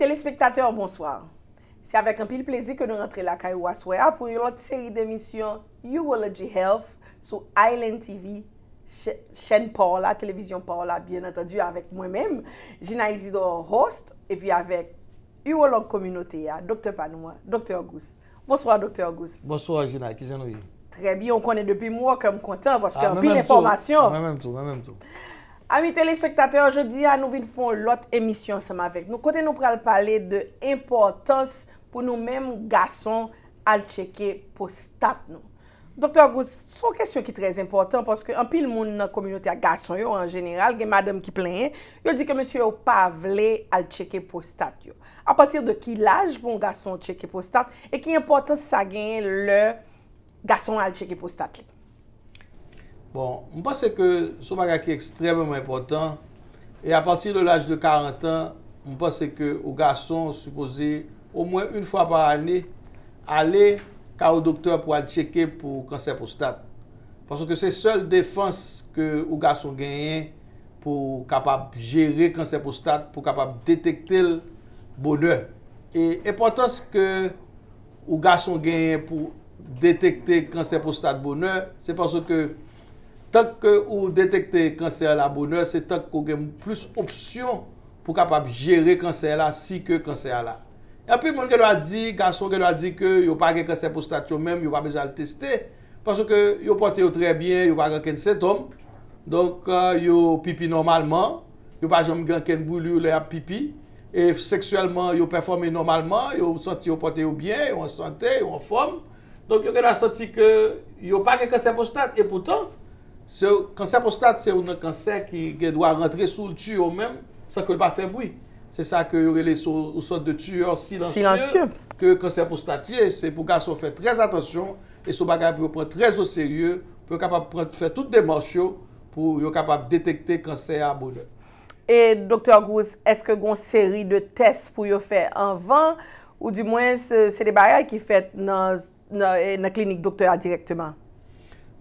Tele spektateur, bonsoir. Se avèk an pil plezi ke nou rentre la kaj ou aswe a pou yon lot seri demisyon Urology Health sou Island TV, chèn parla, televizyon parla, byen atadu avèk mwen mèm, Jina Exidor host, epi avèk Urology Community a, ah, Dr. Panoua, Dr. Auguste. Bonsoir, Dr. Auguste. Bonsoir, Jina, ki jè nou yon? Trebi, yon konè depi mwen wakèm kontè, vòske yon bin informasyon. Mè mèm tou, mè mèm tou. Ami telespektatoy, anjou di an nou vin fon lot emisyon seman vek nou. Kote nou pral pale de importans pou nou menmou gason al cheke postat nou. Doktor Agous, son kesyon ki trez importan, paske an pil moun nan kominyoti a gason yo an jeneral, gen madam ki plenye, yo di ke monsi yo pavle al cheke postat yo. A patir de ki laj bon gason cheke postat, e ki importans sa genye le gason al cheke postat li. Bon, m'pense ke sou maga ki ekstremement important, e apatir l'aj de 40 an, m'pense ke ou gason sukose ou mwen un fwa par ane, ale ka ou doktor pou al cheke pou kanser postat. Panson ke se sol defans ke ou gason genyen pou kapab jere kanser postat, pou kapab detekte l'bonheur. E, epotans ke ou gason genyen pou detekte kanser postat bonheur, se panson ke Tak ke ou detekte kanser la bone, se tak ke ou gen plus opsyon pou kapap jere kanser la, si ke kanser la. Anpil moun gen wad di, ganson gen wad di ke yo pa gen kanser postat yo men, yo wap beja l teste, pason ke yo pote yo trebyen, yo pa gen ken setom, donk yo pipi normalman, yo pa jom gen ken boulu le ap pipi, e seksuelman yo performe normalman, yo santi yo pote yo byen, yo en sante, yo en fom, donk yo gen wad santi ke yo pa gen kanser postat, e poutan, Se kanser postat se ou nan kanser ki gè dwa rentre sou l'tu yo mèm, sa kèl pa fèm bwi. Se sa kèl yon relè sou sot de tuyo silansye, kèl kanser postat se, se pou ka sou fè trèz atensyon, e sou bagay pou yo prèz o sèrye, pou yo kapap prèz fè tout dè mors yo, pou yo kapap detekte kanser abonè. E doktor Gouz, eske gon seri de test pou yo fè anvan, ou di mwen se de baray ki fèt nan klinik doktora direktman?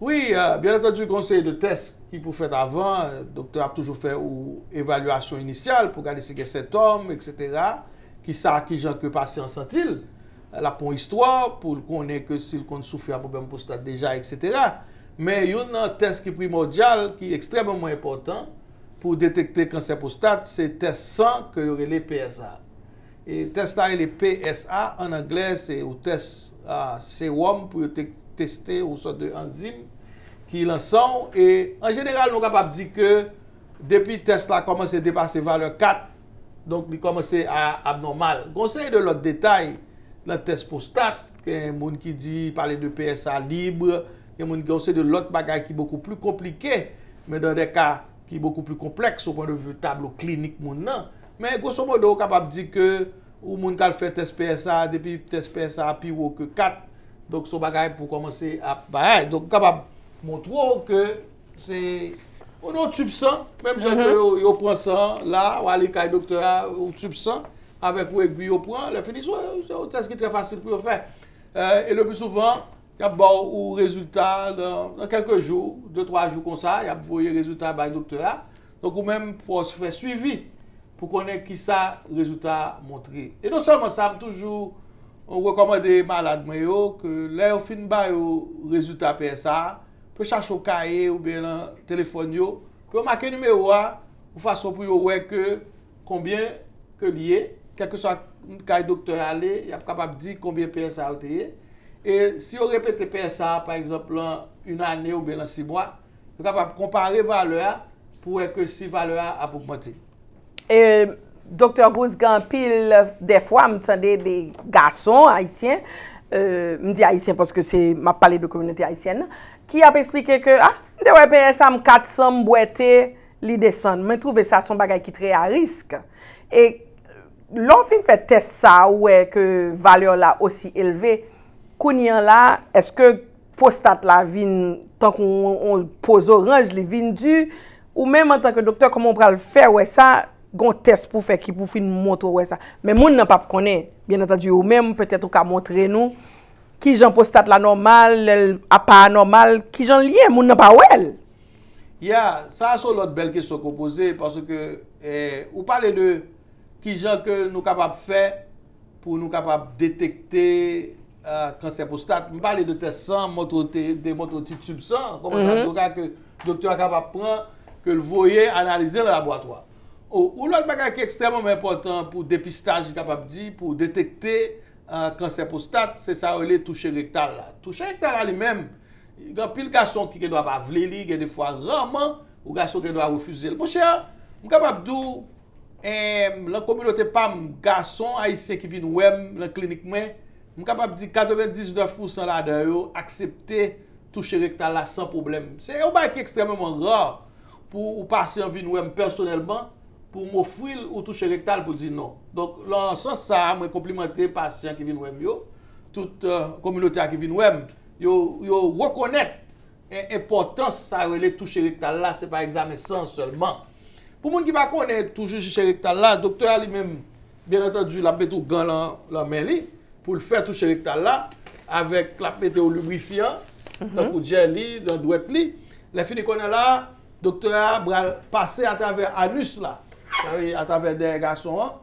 Oui, euh, bien entendu, conseil de test ki pou fète avant, euh, doktor ap toujou fè ou evalouasyon inisyal pou gade seke cet ome, etc. Ki sa akijan ke pasyon sa til. Euh, la pon histwa pou konen ke sil kon soufè a problem postat deja, etc. Men yon nan test ki primordial ki ekstremement mwen important pou detekte kanser postat se test san ke yore le PSA. Test sa yore le PSA an angles se ou test serum pou yote testè ou sot de enzime ki lan san, e en general nou kapap di ke, depi test la komanse depase valeur 4, donk mi komanse abnormal. Gonsenye de lot detay, la test postat, moun ki di pale de PSA libre, moun ki gonsenye de lot bagay ki beaucoup plus komplike, men den de ka ki beaucoup plus kompleks, sou pwende vu tablo klinik moun nan, men gosomodo kapap di ke, ou moun kal fe test PSA, depi test PSA pi woke 4, donk sou bagay pou komanse ap baye, eh, donk kapap, Montrou ou ke se ou nou tup san, mem jan pou mhm. yo pran san la, ou alikay doktora, ou tup san, avek ou egu yo pran, la finis, ou tez ki tre fasil pou yo fè. Euh, e lè bi souvan, yab bo ou rezultat, nan kelke jou, de troa jou kon sa, yab voye rezultat bay doktora, donk ou mem pou se fè suivi, pou konen ki sa rezultat montri. E nou salman sa, m toujou, ou rekomande malad mè yo, ke lè ou fin bay ou rezultat pe sa, pe chache ou ka e ou be lan telefon yo, pou yo make numero a, pou fason pou yo weke konbyen ke liye, kelke sa ka e doktor ale, ya pou kapap di konbyen PSA ou teye. E si yo repete PSA, par exemple, lan yun ane ou be lan si mwa, yo kapap kompare valea, pou weke si valea apokmoti. E, doktor Gouzgan, pil defwa mtande de gason haitien, euh, mdi haitien, poske se ma pale de komyonite haitiena, ki ap esplike ke, ah, dewe pe esam 400 mbwete li desan. Men trouve sa son bagay ki tre a risk. E lon fin fè test sa, wè, ke valyo la osi eleve, koun yan la, eske postat la vin, tan kou on pose oranj li vin du, ou menm an tanke doktor kou moun pral fè wè sa, gon test pou fè ki pou fin mwonto wè sa. Men moun nan pap konen, bien atan di ou menm, petè tou ka montre nou, Kijan postat la normal, apanormal, kijan liye, moun nan pa ou el. Ya, sa a sou lout bel kese sou kompoze, parce ke e, ou pale de kijan ke nou kapap fe, pou nou kapap detekte kanser postat, m pale de tesan, de mototit subsan, kompoze an doka mhm. ke doktor an kapap pran, ke l voye analize l laboratoi. Ou lout baka ki ekstremom important pou depistaj, pou detekte, kanser postat, se sa ou le touche rektal la. Touche rektal la li mem, yon pil gason ki gen wap avle li, gen defwa raman, ou gason gen wap oufuse. Mwen chè, mwen kapap dou lankomunote pa mwen gason a yise ki vin wèm lanklinik mwen, mwen kapap di 99% la de yo aksepte touche rektal la san problem. Se yon bay ki ekstremèman ror pou ou pase an vin wèm personèlman. pou mou fril ou touche rektal pou di nou. Donk, lansan sa, mwen komplimenter pasyen ki vin wèm yo, tout euh, komunote a ki vin wèm, yo yo rekonek e importans a rele touche rektal la, se pa examen san seulement. Pou moun ki pa konen touche rektal la, doktora li mèm, bien entendu, la bè tou gan lan men li, pou l fè touche rektal la, avèk la pète ou lubrifyan, mhm. tan kou djè li, dan dwèp li, le fini konen la, doktora bral pase atraver anus la, A travèr derè gason an,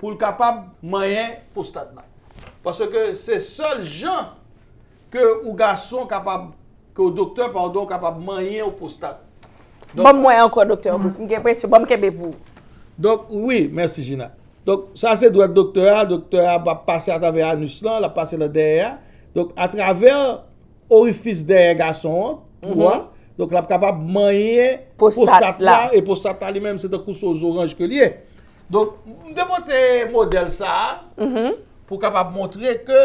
pou l kapab mayen postatman. Pasè ke se sol jan ke ou gason kapab, ke ou doktèr pandon kapab mayen ou postatman. Bon mwen an kon, doktèr, mwen gen prensyon, bon mwen gen bevou. Donk, wè, mènsi Gina. Donk, sa se dwè doktèr, doktèr ap ap pase atavè anus lan, ap pase le derè. Donk, atavè orifis derè gason an, wè. Mm-hmm. Donk l ap kabab manye postat la e postat alimem se de kousouz oranj ke liye. Donk m demote model sa pou kabab montre ke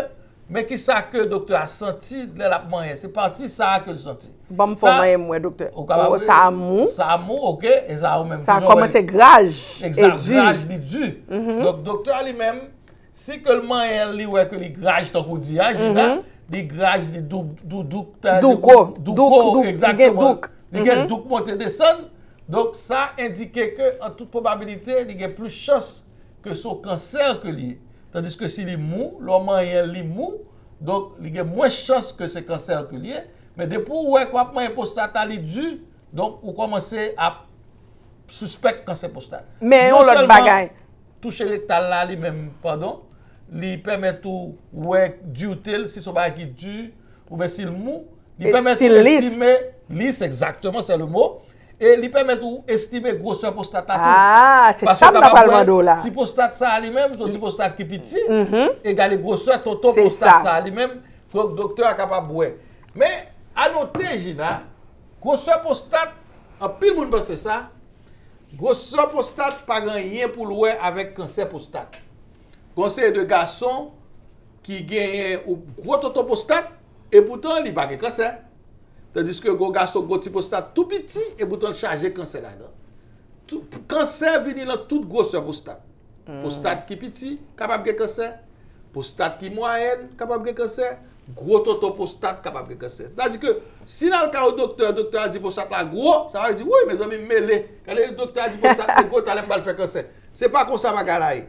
men ki sa ke doktor a senti l el ap manye. Se parti sa a ke l senti. Bam pou manye mwe doktor. Sa a mou. Sa a mou, ok. Sa a kome se graj. Exact. Graj li du. Donk doktor alimem se ke l manye li wek li graj tonk ou diyaj ina. Ni graj, ni douk, douk taj, douk kou, douk kou, exactly. Ni gen douk mhm. monten desen. Donc sa indike ke an tout probabilite ni gen plou chans ke sou kanser ke li. Tandis ke si li mou, loman yon li mou, donc ni gen mouen chans ke se kanser ke li. Men depou ou ek wapman yon postata li du, donc ou kamanse a suspect kanser postata. Non selman touche le tal la li men pardon, li pèmè tou wèk djoutel, si soubèk ki djou, pou bè sil mou, li pèmè tou estime... Lis, lis, exactement, sè lè mò. E li pèmè tou estime goswè postatatou. Ah, se sam nan palman do la. Ti postat sa alimèm, ton ti postat ki piti, e gale goswè tonton postat sa alimèm, konk doktè akapab wè. Mè, anote jina, goswè postat, an pil moun bè se sa, goswè postat pagnan yè pou lwè avèk kansè postat. Konseye de gason ki genye ou gwo toto postat, e boutan li bagye konsen. Tandis ke gwo gason gwo ti postat tout piti, e boutan li chaje konsen la. Konsen vini lan tout gwo sa postat. Hmm. Postat ki piti, kapab ge konsen. Postat ki mwaen, kapab ge konsen. Gwo toto postat, kapab ge konsen. Tandis ke, si nan ka ou doktor, doktor a di postat la gwo, sa va di, woy, me zomi mele. Kale doktor a di postat, gwo talem bal fe konsen. Se pa konsen baga la e.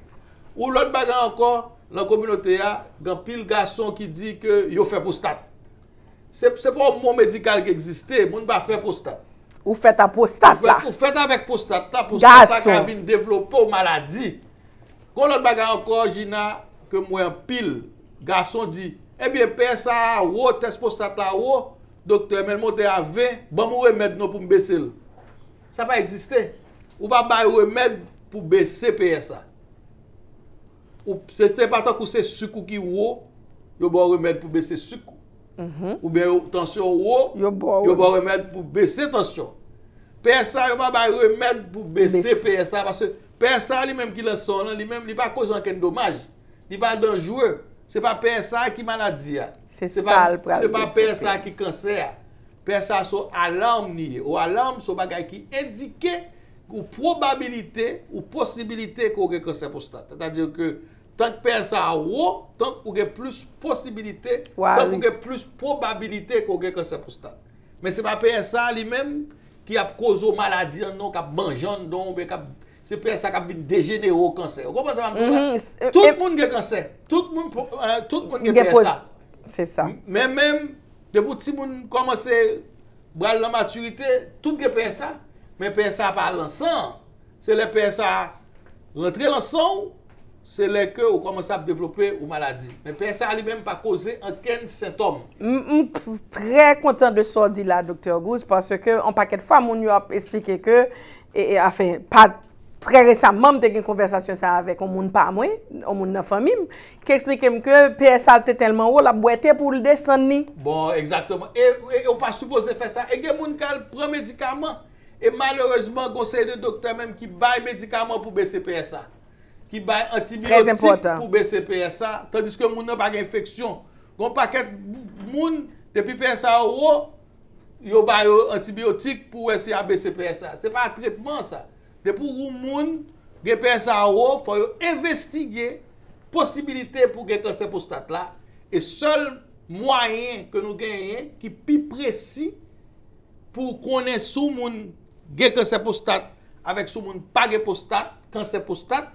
Ou lòn bagan ankon, lòn komunote ya, gen pil gason ki di ke yo fè postat. Se pou moun medikal ki egziste, moun ba fè postat. Ou fè ta postat la. Ou fè ta vek postat, ta postat a kabin devlopo maladi. Kon lòn bagan ankon, jina ke moun pil gason di, ebyen eh PSA a oh, wò, test postat la wò, oh, doktor emel moun te avè, ban moun wè mèd nou pou mbe sel. Sa pa egziste. Ou ba bay wè mèd pou bese PSA. ou se te patak ou se sukou ki wou, yo bon remèd pou bese sukou. Ou ben yo tensyon wou, yo bon remèd pou bese tensyon. PSA yo ban bay remèd pou bese PSA, parce PSA li mèm ki le son, li mèm li pa kouzan ken domaj, li ba danjou, se pa PSA ki manadi ya. Se sal praline. Se pa PSA ki kansè ya. PSA sou alarm niye, ou alarm sou bagay ki indike ou probabilite ou posibilite kouge kansè postat. Tadir ke... tank PSA ou, tank ou ge plus posibilite, tank ou ge plus probabilite ko ge kanser pou stat. Men se ma PSA li men ki ap kozo maladi an nou, kap banjan an nou, se PSA kap bi degenero kanser. Tout moun ge kanser. Tout moun ge panser. Men men, debout si moun komanse bral la maturite, tout ge PSA. Men PSA pa lansan, se le PSA rentre lansan ou, Se lè ke ou koman sa ap devlopè ou maladi. Men PSA li men pa koze anken sentom. M pou tre kontan de so di la, doktor Gouz, paske ke an pa ket fa moun yo ap esplike ke, e, e afe, pa tre resam manm te gen konversasyon sa avèk, an moun pa mwen, an moun nan famim, ke esplike m ke PSA te telman ou la bwete pou lde san ni. Bon, ekzaktman. E, e ou pa souboze fe sa. E gen moun kal pre medikaman, e malorezman gonseye de doktor men ki bay medikaman pou bese PSA. ki bay antibiyotik pou B.C.P.S.A. Tandiske moun nan pa gen infeksyon. Gon paket moun, depi P.S.A. ou ou, yo bay antibiyotik pou B.C.P.S.A. Se pa a tretman sa. Depi moun, gen P.S.A. ou ou, fwa yo investigye posibilite pou gen Kansepostat la. E sol mwayen ke nou genyen, ki pi presi pou konen sou moun gen Kansepostat avèk sou moun pa gen Kansepostat,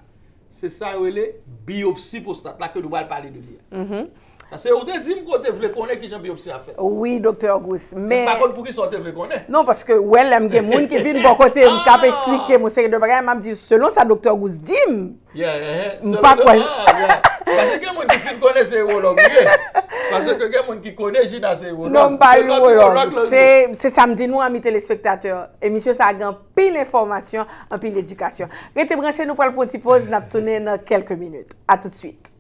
Se sa wele biopsi pou stat La ke nou bal pali de liya Se mhm. ou de dim kote vle kone ki jen biopsi a fe Oui doktor Gousse Mwen pou ki sote vle kone Non paske wè lèm gen moun ke vin bon kote Mwen kape esplike mwen seke de bagay Mwen ap di selon sa doktor Gousse dim Mwen pa kwen Kase gen moun ki konè si nan se volon. Kase gen moun ki konè si nan se volon. Non pa yon volon. Se samdi nou a mi telespektatèr. Emisyon sa agan pil informasyon, an pil edukasyon. Gète branche nou pal potipoz nap tounen kelke minute. A tout suite.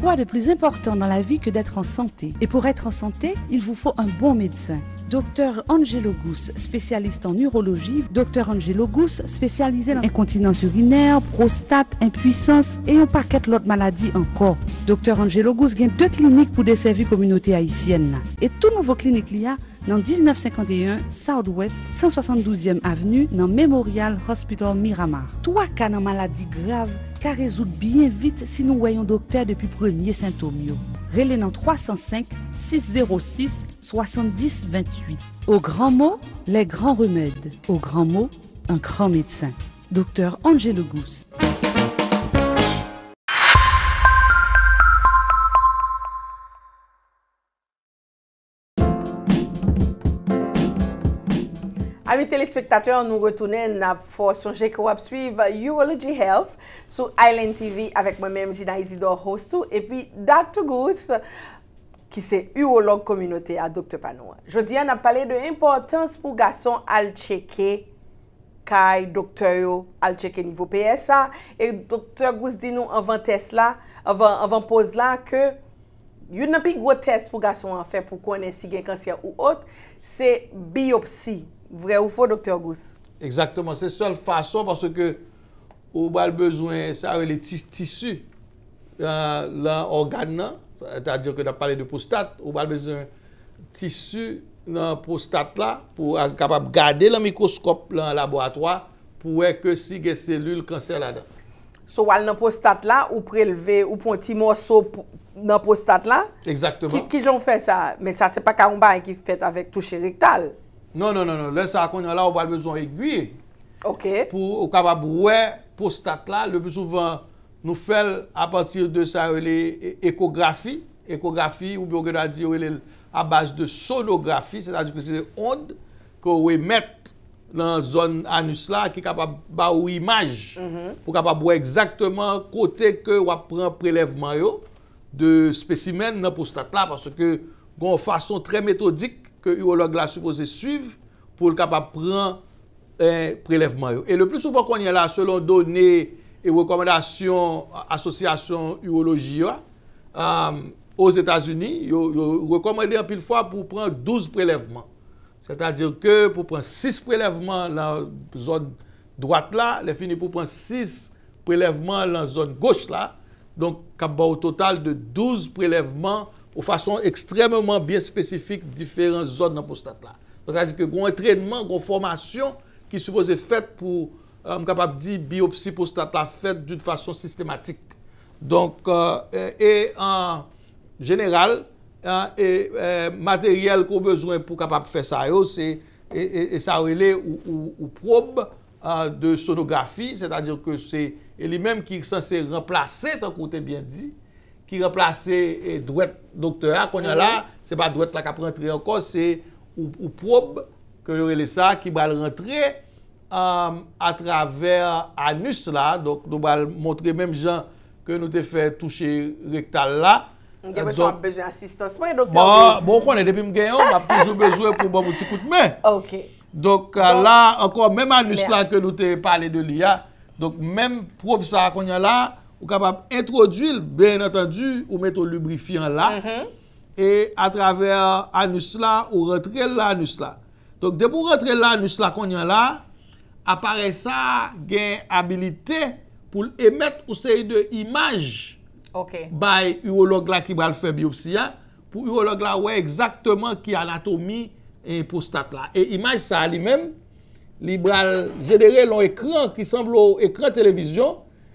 quoi de plus important dans la vie que d'être en santé Et pour être en santé, il vous faut un bon médecin. Docteur Angelo Gousse, spécialiste en urologie. Docteur Angelo Gousse, spécialisé en incontinence urinaire, prostate, impuissance et un paquet l'autre maladie encore. Docteur Angelo Gousse gagne deux cliniques pour desservir communauté haïtienne. Et tout nouveau clinique l'IA dans 1951 Southwest 172e Avenue dans Memorial Hospital Miramar. Trois cas dans maladie grave ka résoudre bien vite si nous voyons docteur depuis premier symptôme. symptôme. 305-606-7028. Au grand mot, les grands remèdes. Au grand mot, un grand médecin. Docteur Angelo Gousse. Ami telespektatèr nou retounen na fò sonjè kè wap suiv Urology Health sou Island TV avèk mè mèm jina izidò hostou epi datou gous ki se urolog kominote a doktè panou. Jodi an ap pale de importans pou gason alcheke kaj doktèyo alcheke nivou PSA e doktè gous di nou avan pose la ke yon nan pi gwo test pou gason an fè pou konen si gen kansiyan ou ot se biopsi. Vre ou fo, doktor Gousse? Eksaktman, se sol fason, parce ke ou bal bezwen sa ou le tisu lan organ nan, ta dire ke da pale de postat, ou bal bezwen tisu nan postat la, pou akapab gade la mikroskop lan laboratoa, pou e ke si gen selul kanser la dan. So wal nan postat la, ou preleve ou pon ti morso nan postat la? Eksaktman. Ki jon fè sa? Men sa se pa karoumban ki fèt avèk touche rektal. Non, non, non, non. lè sa akonyan la ou wè al bezon e gwiye. Ok. Ou kapab wè postak la, lè bè souvan nou fèl a patir de sa wè lè ekografi, ekografi ou bè ou gen a di wè lè a bas de sonografi, sè sa di kwen se ond kwen wè e met lan zon anus la ki kapab wè ou imaj, mhm. pou kapab wè ekzaktman kote ke wè pren prelevman yo de spesimen nan postak la, parce ke gwen fason trè metodik, ke urolog la supose suive pou l kap ap pran prelevman eh, yo. E le plus souvan konye la selon done e rekomendasyon asosyasyon urologi euh, euh, yo, os Etats-Unis, yo rekomende an pil fwa pou pran 12 prelevman. S'atadir ke pou pran 6 prelevman lan zon drat la, le fini pou pran 6 prelevman lan zon goch la, donk kap ba ou total de 12 prelevman ou fason ekstrememan bien spesifik diferent zon nan postata la. Donc, a dike, goun entrenman, goun formasyon ki sou pose fèt pou euh, m kapap di biopsi postata la fèt d'un fason sistematik. Donc, e, en general, euh, materyel kou bezwen pou kapap fè sa yo, e sa ou ele ou prob de sonografi, c'est-à-dire ke se, e li menm ki sanse remplase tan koute bien di, ki replase eh, dwet doktorat konye la, se pa dwet la kap rentre anko, se ou prob ke yore lesa, ki bal rentre um, a traver anus la, do bal montre menm jan, ke nou te fe touche rektal la, mwen konye depe mgenyon, mwen poujou bejwe pou mwen mouti koutmen, do la, anko menm anus la, ke nou te pale de li ya, do menm prob sa konye la, Ou kapap introdu il, ben atan du, ou mette ou lubrifyan la, mhm. e a traver anus la ou rentre la anus la. Donk debou rentre la anus la kon yon la, apare sa gen abilite pou emet ou se y de imaj bay urolog la ki bral fe biopsi ya, pou urolog la wey ekzaktman ki anatomi e postat la. E imaj sa li men, li bral jenere lon ekran ki san vlo ekran televizyon,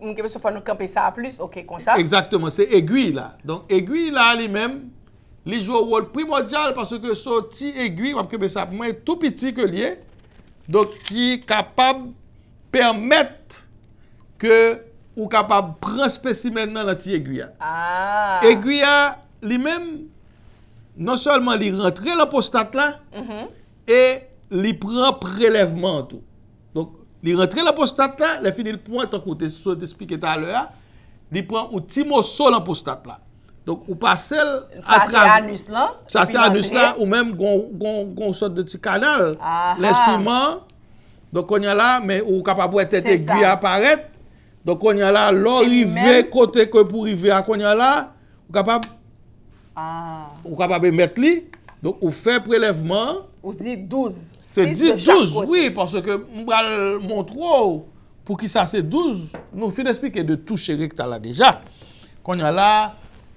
Mwen kebe se fwa nou kempe sa a plus, ok, konsa. Exactement, se egui ah. non la. Donk egui la li men, li jwo wold primodial parce ke so ti egui, wap kebe sa, mwen tou piti ke li e, donk ki kapab permette ke ou kapab pran spesimen nan la ti egui a. Aaaa. Egui a li men, non solman li rentre la postat la, e li mm-hmm. pran prelevman tou. li rentre l'impostate la, li finil pointe anko ou te sou te spike talera, li pren ou ti moso l'impostate la. Donk ou pa sel... Sa se anus la? Sa se anus la ou menm gong sot de ti kanal, l'instrument, donk konya la, men ou kapap ou ete te gwi aparet, donk konya la, lor rive kote ke pou rive a ah. konya la, ou kapap... ou kapap e met li, donk ou fe prelevman... Ou se li 12... Se di douze, oui, parce que mou bral montrou pou ki sa se douze, nou fin espike de tou cherek ta la deja. Konya la,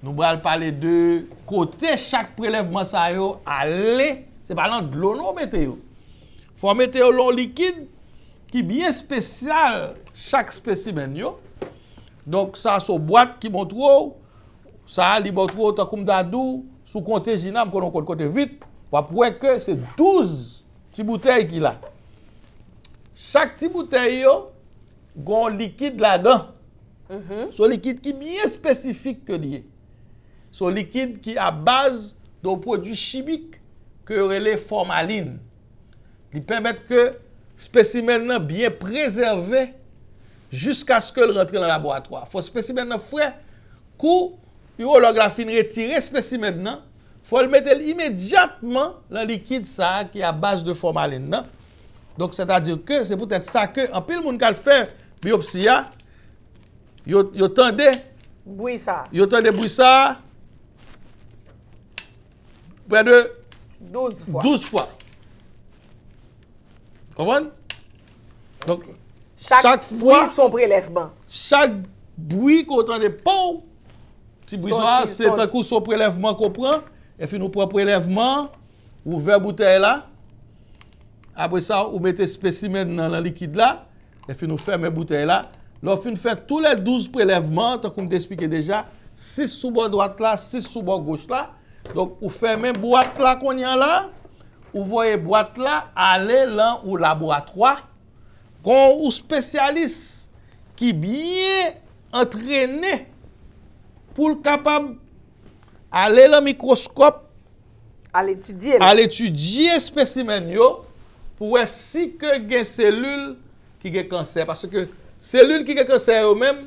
mou bral pale de kote chak prelev masayo ale, se palan dlono meteyo. Fwa meteyo lon likid ki biye spesyal chak spesimen yo. Donk sa sou boat ki montrou, sa li montrou ta koum dadou, sou konte jinam konon kote kote vit, wapwe ke se douze Ti bouteille ki la. Chak ti bouteille yo, gon likid mm-hmm. la dan. So likid ki myen spesifik ke liye. So likid ki a baz do prodwi chibik ke yorele formalin. Li pembet ke spesimen nan byen prezerve jiska skol rentre la laboratoi. Fos spesimen nan fwe kou yor lografine retire spesimen nan Fwa l mette l imedjatman la likid sa ki a bas de formalin nan. Donk se ta dire ke se pou tete sa ke anpil moun ka l fè biopsiya. Yo tende. Boui sa. Yo tende boui sa. Prè de. 12 fwa. 12 fwa. Komon? Donk. Chak fwa. Chak brou son prelevman. Chak brou kon tende pou. Ti brou sa se tenkou son prelevman kon pran. e fin nou preleveman, ouve butey la, apre sa ou mette spesimen nan likid la, e fin nou ferme butey la, lor fin fè tou le 12 preleveman, tan kon te spike deja, 6 sou bon doyat la, 6 sou bon goch la, donk ou ferme boat la kon yan la, ouvoye boat la, ale lan ou laboratroy, kon ou spesyalis, ki biye entrene, pou l kapab alè la mikroskop, al étudie spesimen yo, pou wè si ke gen selül ki gen kanser. Parce que selül ki gen kanser yo mèm,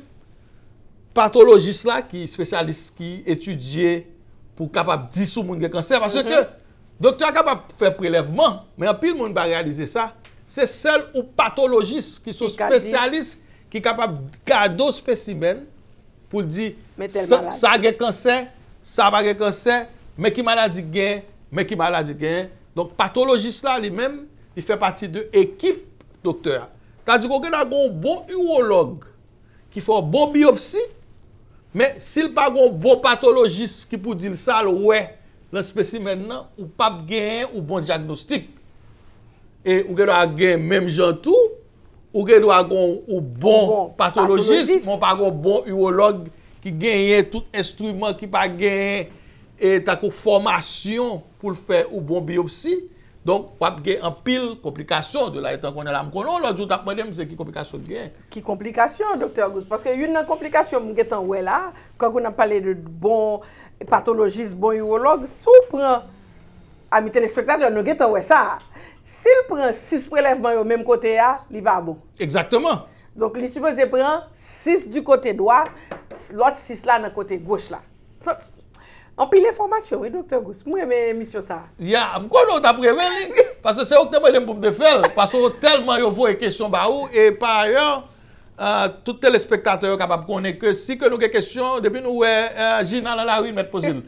patologis la ki spesyalis ki étudie pou kapap disou moun gen kanser. Parce mm-hmm. que doktor a kapap fè prelèvement, mè yon pil moun ba realize sa, se sel ou patologis ki sou spesyalis ki kapap gado spesimen pou di sa gen kanser, sa bagè konsè, mè ki maladi gen, mè ki maladi gen. Donk patologis la li mèm, i fè pati de ekip doktèr. Tadi kon gen a gon bon uolog, ki fè bon biopsi, mè sil pa gon bon patologis ki pou din sa lò wè, le spesi men nan, ou pap gen ou bon diagnostik. E ou gen a gen mèm jantou, ou gen nou a gon ou bon, bon patologis, mèm pa gon bon uolog, ki genye tout estruyman, ki pa genye e takou formasyon pou l'fè ou bon biopsi, donk wap genye an pil komplikasyon de la etan konel am konon, lò jout ap mwen dem se ki komplikasyon genye. Ki komplikasyon, doktor Agouz, paske yon nan komplikasyon mwen genye tan wè la, kakou nan pale de bon patologis, bon urolog, sou pran, amiten espektat, yon nan genye tan wè sa, si l pran 6 prelevman yo mèm kote ya, li va abou. Eksaktman. Donk li sipe ze pran 6 du kote doa, Lòt sis euh, euh, la nan kote gwoche la Anpilè formasyon we Dr. Goose Mwè mè misyon sa Ya, mkwè nou dapre men li Pase se ok te mwen lèm pou mde fel Pase ou telman yon vòe kèsyon ba ou E pa ayan Toutè lè spektatè yon kapap konè Kè si kè nou kè kèsyon Depi nou wè jina lè la ou yon mèt pozil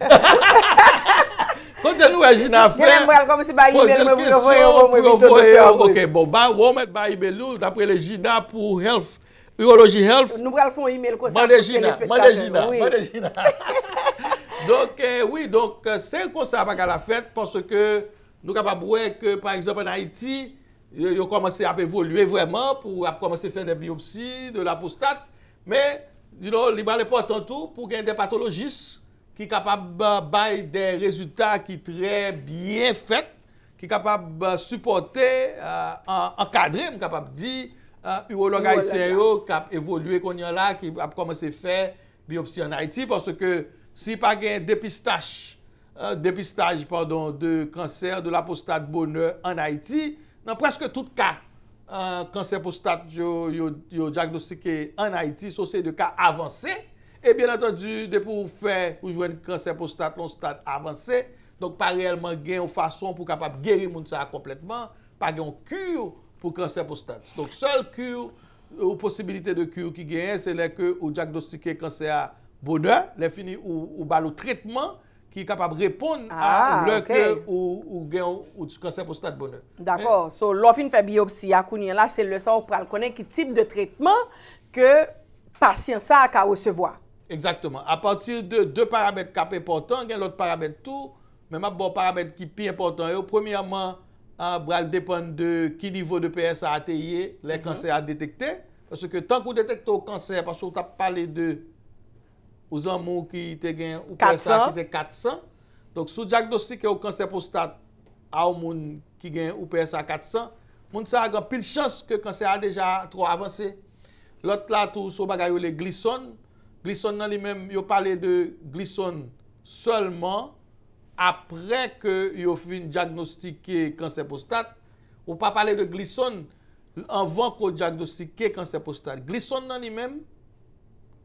Kote nou wè jina fè Ko jè lè kèsyon Pou yon vòe yon Ok, bon, ba wò mèt ba yon belou Dapre lè jina pou health Urologi Health, Manejina, Manejina, Manejina. Donc, euh, oui, donc, euh, c'est le concept qu'on a fait, parce que nous avons vu que, par exemple, en Haïti, ils ont commencé à évoluer vraiment, pour commencer à faire des biopsies, de l'apostate, mais, you know, ils n'ont pas les portes en tout, pour qu'il y ait des pathologistes, qui sont capables de bâiller des résultats qui sont très bien faits, qui sont capables de supporter, euh, encadrer, nous avons dit, U o logay seyo, kap evolwe kon yon la, ki ap komanse fe biopsi an Haiti, parce ke si pa gen depistaj, euh, depistaj, pardon, de kanser, de la postat bonheur an Haiti, nan preske tout ka, kanser euh, postat yo diagnostike an Haiti, so se de ka avanse, e bien atendu, depo ou fe, ou jwen kanser postat, lons tat avanse, donk pa realman gen yon fason pou kapap geri moun sa kompletman, pa gen kyu yo, pou kanser postat. Donk sol kyou ou posibilite de kyou ki genyen, se lè ke ou diagnostike kanser bonan, lè fini ou balou tretman, ki kapab repoun a ou lè ke ou genyon ou kanser postat bonan. D'akor, so lòfin fe biopsi, akouni an la, se lè sa ou pral konen ki tip de tretman ke pasyen sa a ka osevoa. Eksaktman, a patil de de parabèd kap important, gen lòt parabèd tou, men map bon parabèd ki pi important, yo premiyaman, A ah, bral depan de ki nivou de PSA a teye, le kanser mhm. a detekte. Pase ke tank ou detekte ou kanser, pase ou tap pale de ouzan moun ki te gen ou PSA ki te 400, donk sou diag dosi ke ou kanser postat, a ou moun ki gen ou PSA 400, moun sa agan pil chans ke kanser a deja tro avanse. Lot la tou sou bagay ou le glison, glison nan li men, yo pale de glison seulement, apre ke yo fin diagnostike kanser postat ou pa pale de glison anvan ko diagnostike kanser postat glison nan ni men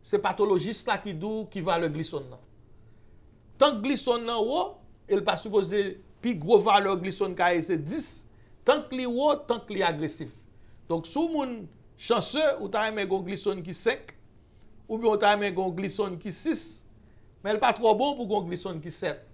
se patolojist la ki dou ki va le glison nan tank glison nan ou el pa supose pi grova le glison ka ese 10 tank li ou tank li agresif donk sou moun chanse ou ta eme gon glison ki 5 ou bi ou ta eme gon glison ki 6 men el pa tro bon pou gon glison ki 7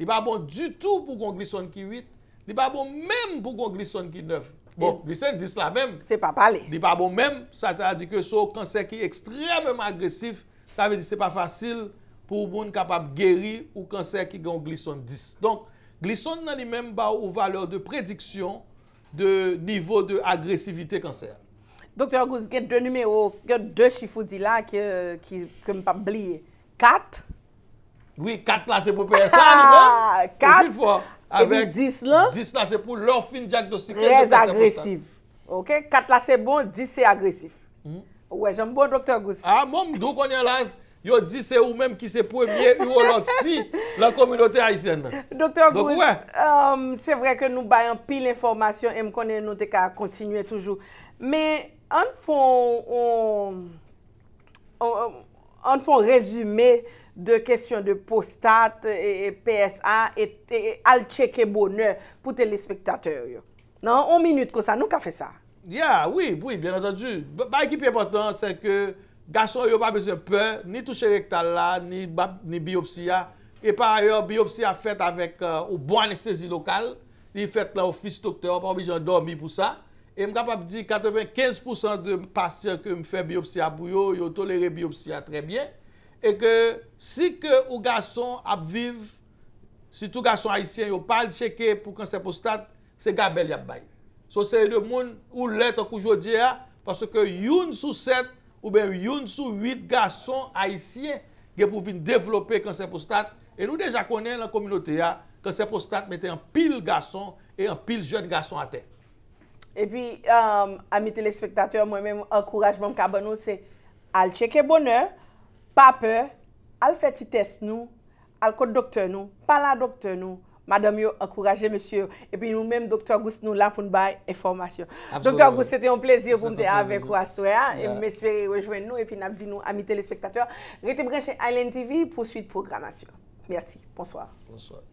li pa bon du tout pou kon glison ki 8, li pa bon menm pou kon glison ki 9. Bon, glison 10 la menm. Se pa pale. Li pa bon menm, sa ta di ke sou kanser ki ekstremem agresif, sa ve di se pa fasil pou moun kapap geri ou kanser ki kon glison 10. Donk, glison nan li menm ba ou valeur de prediksyon de nivou de agresivite kanser. Doktor Agouz, gen de nume ou gen de chifou di la ki m pap bli 4? Gwi, non? kat bon, hmm? bon, ah, la se pou peye sa, ni, nan? Kat, evi dis la. Dis la se pou lò fin jak do sikè. Rez agresif. Ok, kat la se bon, dis se agresif. Ouè, jambou, Dr. Goose. A, moun mdou konye la, yo dis se ou mèm ki se pou emye, yon lòt fi, lòt kominote Aisyen, euh, nan. Dr. Goose, cè vre ke nou bayan pil informasyon, m konye nou te ka kontinye toujou. Mè, an fon, an fon rezume, de kestyon de postat e PSA e alcheke bonè pou telespektatèr yo. Nan, on minute ko sa, nou ka fè sa. Ya, oui, oui, bien antonjou. Ba ekipi important, se ke gason yo pa bezè pe, ni touche rektal la, ni biopsiya, e pa yo biopsiya fèt avèk ou bo anestési lokal, li fèt la ou fis doktor, pa ou bijan dormi pou sa, e mka pa di 95% de patyen ke m fè biopsiya pou yo, yo tolere biopsiya trè bie, E ke si ke ou gason ap viv, si tou gason haisyen yo pa al cheke pou konser postat, se gabel yap bay. So se yon moun ou let akou jodi ya, paske yon sou 7 ou ben yon sou 8 gason haisyen ge pou vin devlope konser postat, e nou deja konen la kominote ya, konser postat mette an pil gason e an pil jen gason a te. E pi, um, amite lespektatyo, mwen mwen akourajman kaban nou se al cheke bonen, Pape, al feti test nou, al kote doktor nou, pala doktor nou, madame yo, akouraje monsye, epi nou menm doktor gous nou lafoun baye e formasyon. Doktor gous, sete yon plezyon pou mde ave kwa sou ya, monsye rejwen nou, epi nabdi nou, ami telespektator. Rete brenche Ailen TV, poswit programasyon. Merci, bonsoir. Bonsoir.